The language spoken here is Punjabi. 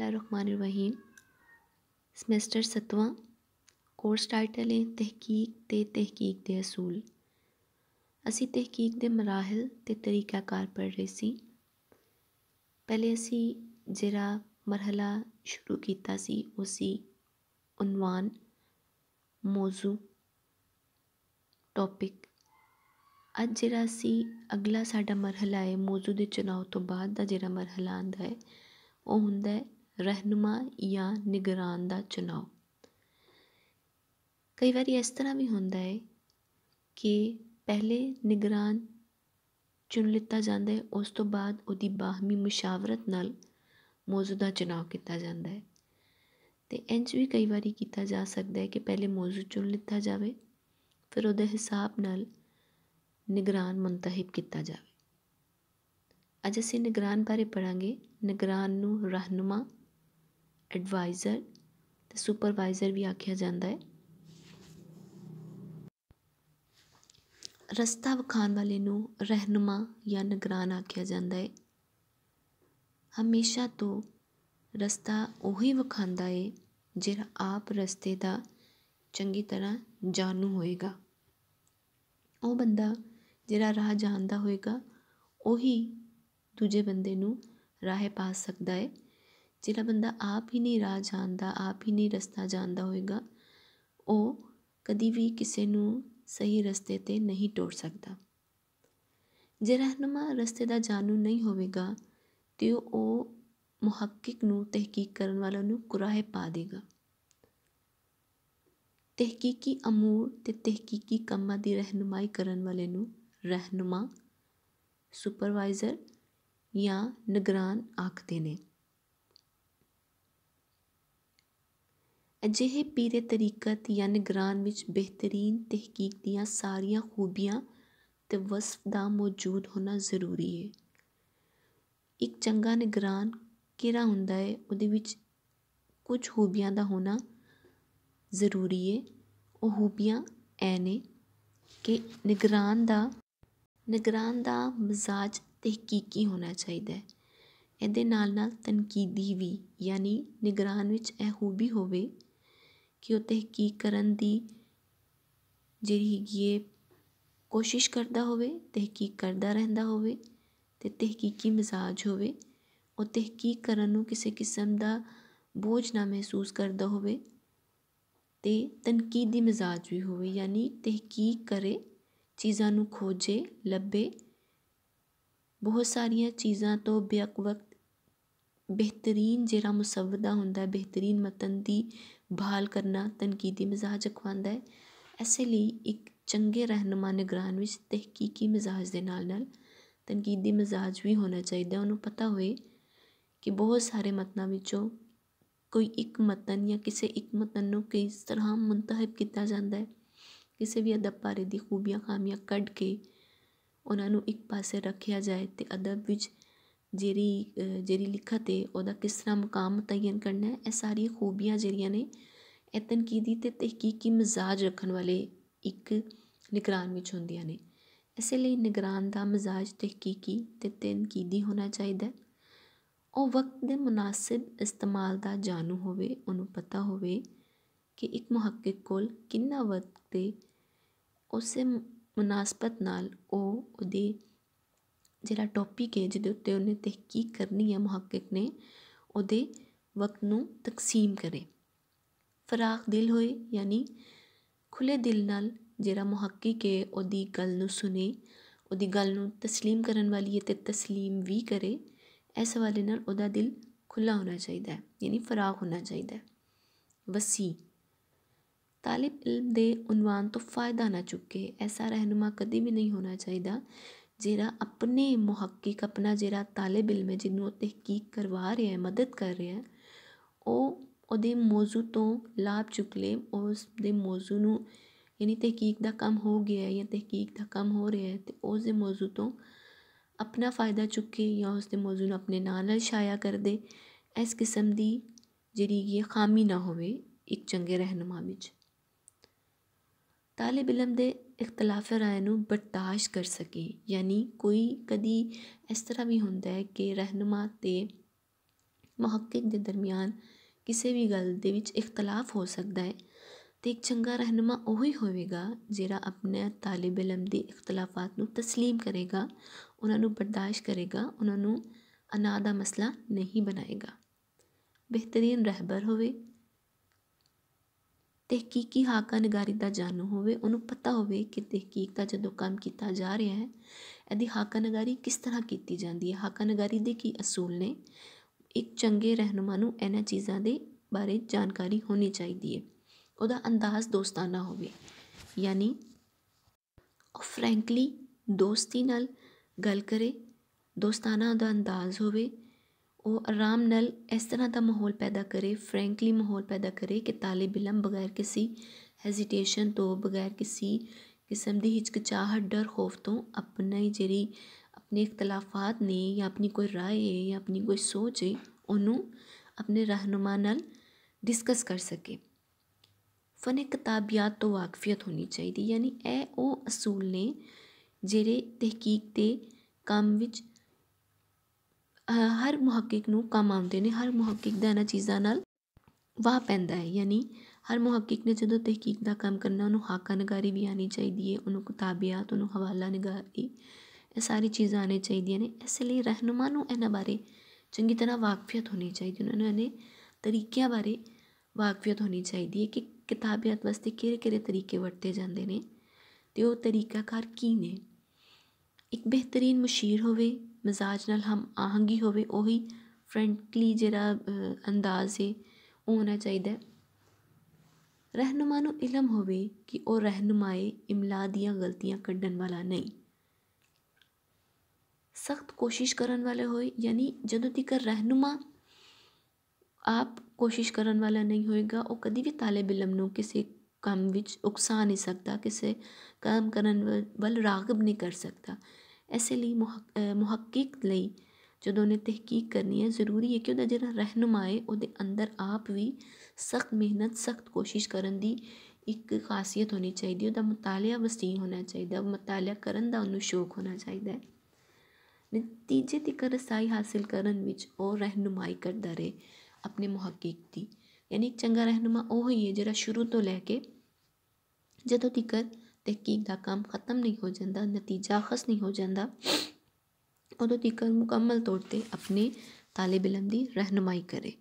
रहीम ਸਮੈਸਟਰ 7ਵਾਂ ਕੋਰਸ ਟਾਈਟਲ ਹੈ ਤਹਿਕੀਕ ਤੇ ਤਹਿਕੀਕ ਦੇ ਅਸੂਲ ਅਸੀਂ ਤਹਿਕੀਕ ਦੇ ਮਰਾਹਲ ਤੇ ਤਰੀਕਾਕਾਰ ਪੜ੍ਹ ਰਹੇ ਸੀ ਪਹਿਲੇ ਅਸੀਂ ਜਿਹੜਾ ਮਰਹਲਾ ਸ਼ੁਰੂ ਕੀਤਾ ਸੀ ਉਹ ਸੀ ਉਨਵਾਨ ਮੌਜੂ ਟੌਪਿਕ ਅੱਜ ਜਿਹੜਾ ਅਸੀਂ ਅਗਲਾ ਸਾਡਾ ਮਰਹਲਾ ਹੈ ਮੌਜੂ ਦੇ ਚੁਣਾਵ ਤੋਂ ਬਾਅਦ ਦਾ ਜਿਹੜਾ ਮਰਹਲਾ ਆਂਦਾ ਹੈ ਉਹ ਹੁੰਦਾ ਹੈ ਰਹਿਨੁਮਾ ਜਾਂ ਨਿਗਰਾਨ ਦਾ ਚੁਣਾਵ ਕਈ ਵਾਰੀ ਇਸ ਤਰ੍ਹਾਂ ਵੀ ਹੁੰਦਾ ਹੈ ਕਿ ਪਹਿਲੇ ਨਿਗਰਾਨ ਚੁਣ ਲਿੱਤਾ ਜਾਂਦਾ ਹੈ ਉਸ ਤੋਂ ਬਾਅਦ ਉਹਦੀ ਬਾਹਮੀ ਮੁਸ਼ਾਵਰਤ ਨਾਲ ਮੌਜੂਦਾ ਦਾ ਚੁਣਾਵ ਕੀਤਾ ਜਾਂਦਾ ਹੈ ਤੇ ਇੰਜ ਵੀ ਕਈ ਵਾਰੀ ਕੀਤਾ ਜਾ ਸਕਦਾ ਹੈ ਕਿ ਪਹਿਲੇ ਮੌਜੂ ਚੁਣ ਲਿੱਤਾ ਜਾਵੇ ਫਿਰ ਉਹਦੇ ਹਿਸਾਬ ਨਾਲ ਨਿਗਰਾਨ ਮੰਤਖਬ ਕੀਤਾ ਜਾਵੇ ਅੱਜ ਅਸੀਂ ਨਿਗਰਾਨ ਬਾਰੇ ਪੜਾਂਗੇ ਨਿਗਰਾਨ ਨੂੰ ਰਹਿਨੁਮਾ ਐਡਵਾਈਜ਼ਰ ਤੇ ਸੁਪਰਵਾਈਜ਼ਰ ਵੀ ਆਖਿਆ ਜਾਂਦਾ ਹੈ ਰਸਤਾ ਵਖਾਣ ਵਾਲੇ ਨੂੰ ਰਹਿਨੁਮਾ ਜਾਂ ਨਿਗਰਾਨ ਆਖਿਆ ਜਾਂਦਾ ਹੈ ਹਮੇਸ਼ਾ ਤੋਂ ਰਸਤਾ ਉਹੀ ਵਖਾਂਦਾ ਹੈ ਜਿਹੜਾ ਆਪ ਰਸਤੇ ਦਾ ਚੰਗੀ ਤਰ੍ਹਾਂ ਜਾਣੂ ਹੋਏਗਾ ਉਹ ਬੰਦਾ ਜਿਹੜਾ ਰਾਹ ਜਾਣਦਾ ਹੋਏਗਾ ਉਹੀ ਦੂਜੇ ਬੰਦੇ ਨੂੰ ਰਾਹੇ ਪਾ ਸਕਦਾ ਹੈ ਜਿਹੜਾ ਬੰਦਾ ਆਪ ਹੀ ਨਹੀਂ ਰਾਹ ਜਾਣਦਾ ਆਪ ਹੀ ਨਹੀਂ ਰਸਤਾ ਜਾਣਦਾ ਹੋਏਗਾ ਉਹ ਕਦੀ ਵੀ ਕਿਸੇ ਨੂੰ ਸਹੀ ਰਸਤੇ ਤੇ ਨਹੀਂ ਟੋਰ ਸਕਦਾ ਜੇ ਰਹਿਨੁਮਾ ਰਸਤੇ ਦਾ ਜਾਣੂ ਨਹੀਂ ਹੋਵੇਗਾ ਤੇ ਉਹ ਮੁਹੱਕਕ ਨੂੰ ਤਹਿਕੀਕ ਕਰਨ ਵਾਲਾ ਨੂੰ ਕੁਰਾਹੇ ਪਾ ਦੇਗਾ ਤਹਿਕੀਕੀ ਅਮੂਰ ਤੇ ਤਹਿਕੀਕੀ ਕੰਮਾਂ ਦੀ ਰਹਿਨਮਾਈ ਕਰਨ ਵਾਲੇ ਨੂੰ ਰਹਿਨੁਮਾ ਸੁਪਰਵਾਈਜ਼ਰ ਜਾਂ ਨਿਗਰਾਨ ਆਖਦੇ ਨੇ ਅਜਿਹੇ ਪੀਰੇ ਤਰੀਕਤ ਜਾਂ ਨਿਗਰਾਨ ਵਿੱਚ ਬਿਹਤਰੀਨ ਤਹਿਕੀਕ ਦੀਆਂ ਸਾਰੀਆਂ ਖੂਬੀਆਂ ਤੇ ਵਸਫ ਦਾ ਮੌਜੂਦ ਹੋਣਾ ਜ਼ਰੂਰੀ ਹੈ ਇੱਕ ਚੰਗਾ ਨਿਗਰਾਨ ਕਿਹੜਾ ਹੁੰਦਾ ਹੈ ਉਹਦੇ ਵਿੱਚ ਕੁਝ ਖੂਬੀਆਂ ਦਾ ਹੋਣਾ ਜ਼ਰੂਰੀ ਹੈ ਉਹ ਖੂਬੀਆਂ ਐ ਨੇ ਕਿ ਨਿਗਰਾਨ ਦਾ ਨਿਗਰਾਨ ਦਾ ਮਜ਼ਾਜ ਤਹਿਕੀਕੀ ਹੋਣਾ ਚਾਹੀਦਾ ਹੈ ਇਹਦੇ ਨਾਲ ਨਾਲ ਤਨਕੀਦੀ ਵੀ ਯਾਨੀ ਨਿਗਰਾਨ ਵਿੱਚ ਇਹ ਖੂਬੀ ਹੋਵੇ ਕਿ ਉਹ ਤਹਿਕੀਕ ਕਰਨ ਦੀ ਜਿਹੜੀ ਹੈਗੀ ਏ ਕੋਸ਼ਿਸ਼ ਕਰਦਾ ਹੋਵੇ ਤਹਿਕੀਕ ਕਰਦਾ ਰਹਿੰਦਾ ਹੋਵੇ ਤੇ ਤਹਿਕੀਕੀ ਮਿਜ਼ਾਜ ਹੋਵੇ ਉਹ ਤਹਿਕੀਕ ਕਰਨ ਨੂੰ ਕਿਸੇ ਕਿਸਮ ਦਾ ਬੋਝ ਨਾ ਮਹਿਸੂਸ ਕਰਦਾ ਹੋਵੇ ਤੇ ਤਨਕੀਦੀ ਮਿਜ਼ਾਜ ਵੀ ਹੋਵੇ ਯਾਨੀ ਤਹਿਕੀਕ ਕਰੇ ਚੀਜ਼ਾਂ ਨੂੰ ਖੋਜੇ ਲੱਭੇ ਬਹੁਤ ਸਾਰੀਆਂ ਚੀਜ਼ਾਂ ਤੋਂ ਬੇਅਕਵਕ ਬਿਹਤਰੀਨ ਜਿਹੜਾ ਮੁਸਵਦਾ ਹੁੰਦਾ ਹੈ ਬਿਹਤਰੀਨ ਮਤਨ ਦੀ ਭਾਲ ਕਰਨਾ ਤਨਕੀਦੀ ਮਿਜ਼ਾਜ ਅਖਵਾਉਂਦਾ ਹੈ ਐਸੇ ਲਈ ਇੱਕ ਚੰਗੇ ਰਹਿਨਮਾ ਨਿਗਰਾਨ ਵਿੱਚ ਤਹਿਕੀਕੀ ਮਿਜ਼ਾਜ ਦੇ ਨਾਲ ਨਾਲ ਤਨਕੀਦੀ ਮਿਜ਼ਾਜ ਵੀ ਹੋਣਾ ਚਾਹੀਦਾ ਉਹਨੂੰ ਪਤਾ ਹੋਏ ਕਿ ਬਹੁਤ ਸਾਰੇ ਮਤਨਾਂ ਵਿੱਚੋਂ ਕੋਈ ਇੱਕ ਮਤਨ ਜਾਂ ਕਿਸੇ ਇੱਕ ਮਤਨ ਨੂੰ ਕਿਸ ਤਰ੍ਹਾਂ ਮੁੰਤਖਬ ਕੀਤਾ ਜਾਂਦਾ ਹੈ ਕਿਸੇ ਵੀ ਅਦਬ ਬਾਰੇ ਦੀ ਖੂਬੀਆਂ ਖਾਮੀਆਂ ਕੱਢ ਕੇ ਉਹਨਾਂ ਨੂੰ ਇੱਕ ਪਾਸੇ ਰੱਖਿਆ ਜਾਏ ਤੇ ਅਦਬ ਵਿੱਚ ਜਿਹੜੀ ਜਿਹੜੀ ਲਿਖਤ ਹੈ ਉਹਦਾ ਕਿਸ ਤਰ੍ਹਾਂ ਮੁਕਾਮ ਤਾਇਨ ਕਰਨਾ ਇਹ ਸਾਰੀਆਂ ਖੂਬੀਆਂ ਜਿਹੜੀਆਂ ਨੇ ਇਹ ਤਨਕੀਦੀ ਤੇ ਤਹਿਕੀਕੀ ਮਜ਼ਾਜ ਰੱਖਣ ਵਾਲੇ ਇੱਕ ਨਿਗਰਾਨ ਵਿੱਚ ਹੁੰਦੀਆਂ ਨੇ ਇਸ ਲਈ ਨਿਗਰਾਨ ਦਾ ਮਜ਼ਾਜ ਤਹਿਕੀਕੀ ਤੇ ਤਨਕੀਦੀ ਹੋਣਾ ਚਾਹੀਦਾ ਉਹ ਵਕਤ ਦੇ ਮناسب ਇਸਤੇਮਾਲ ਦਾ ਜਾਣੂ ਹੋਵੇ ਉਹਨੂੰ ਪਤਾ ਹੋਵੇ ਕਿ ਇੱਕ ਮੁਹੱਕਕ ਕੋਲ ਕਿੰਨਾ ਵਕਤ ਤੇ ਉਸੇ ਮناسبਤ ਨਾਲ ਉਹ ਉਹਦੇ ਜਿਹੜਾ ਟੌਪਿਕ ਹੈ ਜਿਹਦੇ ਉੱਤੇ ਉਹਨੇ ਤਹਿਕੀਕ ਕਰਨੀ ਹੈ ਮੁਹੱਕਕ ਨੇ ਉਹਦੇ ਵਕਤ ਨੂੰ ਤਕਸੀਮ ਕਰੇ ਫਰਾਖ ਦਿਲ ਹੋਏ ਯਾਨੀ ਖੁੱਲੇ ਦਿਲ ਨਾਲ ਜਿਹੜਾ ਮੁਹੱਕਕ ਹੈ ਉਹਦੀ ਗੱਲ ਨੂੰ ਸੁਨੇ ਉਹਦੀ ਗੱਲ ਨੂੰ تسلیم ਕਰਨ ਵਾਲੀ ਹੈ ਤੇ تسلیم ਵੀ ਕਰੇ ਇਸ ਵਾਲੇ ਨਾਲ ਉਹਦਾ ਦਿਲ ਖੁੱਲਾ ਹੋਣਾ ਚਾਹੀਦਾ ਹੈ ਯਾਨੀ ਫਰਾਖ ਹੋਣਾ ਚਾਹੀਦਾ ਹੈ ਵਸੀ ਤਾਲਿਬ ਇਲਮ ਦੇ ਉਨਵਾਨ ਤੋਂ ਫਾਇਦਾ ਨਾ ਚੁੱਕੇ ਐਸਾ ਰਹਿਨੁਮਾ ਕਦੀ ਵੀ ਨਹੀਂ ਹੋਣਾ ਚਾਹੀਦਾ ਜਿਹੜਾ ਆਪਣੇ ਮੁਹੱਕਕ ਆਪਣਾ ਜਿਹੜਾ ਤਾਲਬ ਇਲਮ ਹੈ ਜਿਹਨੂੰ ਉਹ ਤਹਿਕੀਕ ਕਰਵਾ ਰਿਹਾ ਹੈ ਮਦਦ ਕਰ ਰਿਹਾ ਹੈ ਉਹ ਉਹਦੇ ਮੌਜੂ ਤੋਂ ਲਾਭ ਚੁੱਕ ਲੇ ਉਸ ਦੇ ਮੌਜੂ ਨੂੰ ਯਾਨੀ ਤਹਿਕੀਕ ਦਾ ਕੰਮ ਹੋ ਗਿਆ ਹੈ ਜਾਂ ਤਹਿਕੀਕ ਦਾ ਕੰਮ ਹੋ ਰਿਹਾ ਹੈ ਤੇ ਉਸ ਦੇ ਮੌਜੂ ਤੋਂ ਆਪਣਾ ਫਾਇਦਾ ਚੁੱਕੇ ਜਾਂ ਉਸ ਦੇ ਮੌਜੂ ਨੂੰ ਆਪਣੇ ਨਾਂ ਨਾਲ ਸ਼ਾਇਆ ਕਰ ਦੇ ਇਸ ਕਿਸਮ ਦੀ ਜਿਹੜੀ ਇਹ ਖਾਮੀ ਨਾ ਹੋਵੇ ਇੱਕ ਚੰਗੇ ਰਹਿਨਮਾ ਵਿੱਚ ਤਾਲਬ ਇਲਮ ਦੇ ਇਖਤਲਾਫ ਰਾਏ ਨੂੰ ਬਰਦਾਸ਼ਤ ਕਰ ਸਕੇ ਯਾਨੀ ਕੋਈ ਕਦੀ ਇਸ ਤਰ੍ਹਾਂ ਵੀ ਹੁੰਦਾ ਹੈ ਕਿ ਰਹਿਨਮਾ ਤੇ ਮੁਹੱਕਕ ਦੇ ਦਰਮਿਆਨ ਕਿਸੇ ਵੀ ਗੱਲ ਦੇ ਵਿੱਚ ਇਖਤਲਾਫ ਹੋ ਸਕਦਾ ਹੈ ਤੇ ਇੱਕ ਚੰਗਾ ਰਹਿਨਮਾ ਉਹ ਹੀ ਹੋਵੇਗਾ ਜਿਹੜਾ ਆਪਣੇ ਤਾਲਿਬ ਇਲਮ ਦੇ ਇਖਤਲਾਫਾਤ ਨੂੰ تسلیم ਕਰੇਗਾ ਉਹਨਾਂ ਨੂੰ ਬਰਦਾਸ਼ਤ ਕਰੇਗਾ ਉਹਨਾਂ ਨੂੰ ਅਨਾ ਦਾ ਮਸਲਾ ਨਹੀਂ ਬਣਾਏਗਾ ਬਿਹਤਰੀਨ ਰਹਿਬਰ ਹੋਵੇ ਤਹਿਕੀਕੀ ਹਾਕਾ ਨਗਾਰੀ ਦਾ ਜਾਣੂ ਹੋਵੇ ਉਹਨੂੰ ਪਤਾ ਹੋਵੇ ਕਿ ਤਹਿਕੀਕ ਦਾ ਜਦੋਂ ਕੰਮ ਕੀਤਾ ਜਾ ਰਿਹਾ ਹੈ ਇਹਦੀ ਹਾਕਾ ਨਗਾਰੀ ਕਿਸ ਤਰ੍ਹਾਂ ਕੀਤੀ ਜਾਂਦੀ ਹੈ ਹਾਕਾ ਨਗਾਰੀ ਦੇ ਕੀ ਅਸੂਲ ਨੇ ਇੱਕ ਚੰਗੇ ਰਹਿਨੁਮਾ ਨੂੰ ਇਹਨਾਂ ਚੀਜ਼ਾਂ ਦੇ ਬਾਰੇ ਜਾਣਕਾਰੀ ਹੋਣੀ ਚਾਹੀਦੀ ਹੈ ਉਹਦਾ ਅੰਦਾਜ਼ ਦੋਸਤਾਨਾ ਹੋਵੇ ਯਾਨੀ ਉਹ ਫ੍ਰੈਂਕਲੀ ਦੋਸਤੀ ਨਾਲ ਗੱਲ ਕਰੇ ਦੋਸਤਾਨਾ ਦਾ ਅੰਦਾਜ਼ ਹੋਵੇ ਉਹ ਆਰਾਮ ਨਾਲ ਇਸ ਤਰ੍ਹਾਂ ਦਾ ਮਾਹੌਲ ਪੈਦਾ ਕਰੇ ਫ੍ਰੈਂਕਲੀ ਮਾਹੌਲ ਪੈਦਾ ਕਰੇ ਕਿ ਤਾਲਬ ਇਲਮ ਬਗੈਰ ਕਿਸੇ ਹੈਜ਼ਿਟੇਸ਼ਨ ਤੋਂ ਬਗੈਰ ਕਿਸੇ ਕਿਸਮ ਦੀ ਹਿਚਕਚਾਹਟ ਡਰ ਖੋਫ ਤੋਂ ਆਪਣੀ ਜਿਹੜੀ ਆਪਣੇ ਇਖਤਲਾਫਾਤ ਨੇ ਜਾਂ ਆਪਣੀ ਕੋਈ رائے ਹੈ ਜਾਂ ਆਪਣੀ ਕੋਈ ਸੋਚ ਹੈ ਉਹਨੂੰ ਆਪਣੇ ਰਹਿਨੁਮਾ ਨਾਲ ਡਿਸਕਸ ਕਰ ਸਕੇ ਫਨ ਕਿਤਾਬੀات ਤੋਂ ਵਾਕਫੀਅਤ ਹੋਣੀ ਚਾਹੀਦੀ ਯਾਨੀ ਇਹ ਉਹ ਅਸੂਲ ਨੇ ਜਿਹੜੇ ਤਹਿਕੀਕ ਤੇ ਕੰਮ ਵਿੱਚ ਹਰ ਮੁਹੱਕਿਕ ਨੂੰ ਕੰਮ ਆਉਂਦੇ ਨੇ ਹਰ ਮੁਹੱਕਿਕ ਦਾ ਇਹਨਾਂ ਚੀਜ਼ਾਂ ਨਾਲ ਵਾਹ ਪੈਂਦਾ ਹੈ ਯਾਨੀ ਹਰ ਮੁਹੱਕਿਕ ਨੇ ਜਦੋਂ ਤਹਿਕੀਕ ਦਾ ਕੰਮ ਕਰਨਾ ਉਹਨੂੰ ਹਾਕਾ ਨਗਾਰੀ ਵੀ ਆਣੀ ਚਾਹੀਦੀ ਹੈ ਉਹਨੂੰ ਕਿਤਾਬੀਆਤ ਉਹਨੂੰ ਹਵਾਲਾ ਨਗਾਰੀ ਇਹ ਸਾਰੀ ਚੀਜ਼ਾਂ ਆਣੇ ਚਾਹੀਦੀਆਂ ਨੇ ਇਸ ਲਈ ਰਹਿਨੁਮਾ ਨੂੰ ਇਹਨਾਂ ਬਾਰੇ ਚੰਗੀ ਤਰ੍ਹਾਂ ਵਾਕਫੀਅਤ ਹੋਣੀ ਚਾਹੀਦੀ ਉਹਨਾਂ ਨੇ ਤਰੀਕਿਆਂ ਬਾਰੇ ਵਾਕਫੀਅਤ ਹੋਣੀ ਚਾਹੀਦੀ ਹੈ ਕਿ ਕਿਤਾਬੀਅਤ ਵਾਸਤੇ ਕਿਹੜੇ-ਕਿਹੜੇ ਤਰੀਕੇ ਵਰਤੇ ਜਾਂਦੇ ਨੇ ਤੇ ਉਹ ਤਰੀਕਾਕਾਰ ਕੀ ਨੇ ਇੱਕ ਬਿਹਤਰੀਨ ਮੁਸ਼ੀਰ ਹੋਵੇ ਮਿਜ਼ਾਜ ਨਾਲ ਹਮ ਆਹੰਗੀ ਹੋਵੇ ਉਹੀ ਫਰੈਂਕਲੀ ਜਿਹੜਾ ਅੰਦਾਜ਼ ਹੈ ਉਹ ਹੋਣਾ ਚਾਹੀਦਾ ਹੈ ਰਹਿਨੁਮਾ ਨੂੰ ਇਲਮ ਹੋਵੇ ਕਿ ਉਹ ਰਹਿਨਮਾਏ ਇਮਲਾ ਦੀਆਂ ਗਲਤੀਆਂ ਕੱਢਣ ਵਾਲਾ ਨਹੀਂ ਸਖਤ ਕੋਸ਼ਿਸ਼ ਕਰਨ ਵਾਲੇ ਹੋਏ ਯਾਨੀ ਜਦੋਂ ਤੱਕ ਰਹਿਨੁਮਾ ਆਪ ਕੋਸ਼ਿਸ਼ ਕਰਨ ਵਾਲਾ ਨਹੀਂ ਹੋਏਗਾ ਉਹ ਕਦੀ ਵੀ ਤਾਲਬ ਇਲਮ ਨੂੰ ਕਿਸੇ ਕੰਮ ਵਿੱਚ ਉਕਸਾ ਨਹੀਂ ਸਕਦਾ ਕਿਸੇ ਕੰਮ ਕਰਨ ਵੱਲ ਰਾਗਬ ਨਹੀਂ ਕਰ ਸਕਦਾ ਇਸੇ ਲਈ ਮੁਹੱਕਕ ਲਈ ਜਦੋਂ ਨੇ ਤਹਿਕੀਕ ਕਰਨੀ ਹੈ ਜ਼ਰੂਰੀ ਹੈ ਕਿ ਉਹਦਾ ਜਿਹੜਾ ਰਹਿਨਮਾਏ ਉਹਦੇ ਅੰਦਰ ਆਪ ਵੀ ਸਖਤ ਮਿਹਨਤ ਸਖਤ ਕੋਸ਼ਿਸ਼ ਕਰਨ ਦੀ ਇੱਕ ਖਾਸੀਅਤ ਹੋਣੀ ਚਾਹੀਦੀ ਉਹਦਾ ਮਤਾਲਿਆ ਵਸਤੀ ਹੋਣਾ ਚਾਹੀਦਾ ਮਤਾਲਿਆ ਕਰਨ ਦਾ ਉਹਨੂੰ ਸ਼ੌਕ ਹੋਣਾ ਚਾਹੀਦਾ ਹੈ ਨਤੀਜੇ ਤੇ ਕਰਸਾਈ ਹਾਸਲ ਕਰਨ ਵਿੱਚ ਉਹ ਰਹਿਨਮਾਈ ਕਰਦਾ ਰਹੇ ਆਪਣੇ ਮੁਹੱਕਕ ਦੀ ਯਾਨੀ ਚੰਗਾ ਰਹਿਨਮਾ ਉਹ ਹੀ ਹੈ ਜਿਹੜਾ ਸ਼ੁਰੂ ਤੋਂ ਲੈ ਕੇ ਜਦੋਂ ਤੱਕ ਤਹਿਕੀਕ ਦਾ ਕੰਮ ਖਤਮ ਨਹੀਂ ਹੋ ਜਾਂਦਾ ਨਤੀਜਾ ਖਸ ਨਹੀਂ ਹੋ ਜਾਂਦਾ ਉਦੋਂ ਤੀਕਰ ਮੁਕੰਮਲ ਤੌਰ ਤੇ ਆਪਣੇ طالب ਇਲਮ ਦੀ ਰਹਿਨਮਾਈ ਕਰੇ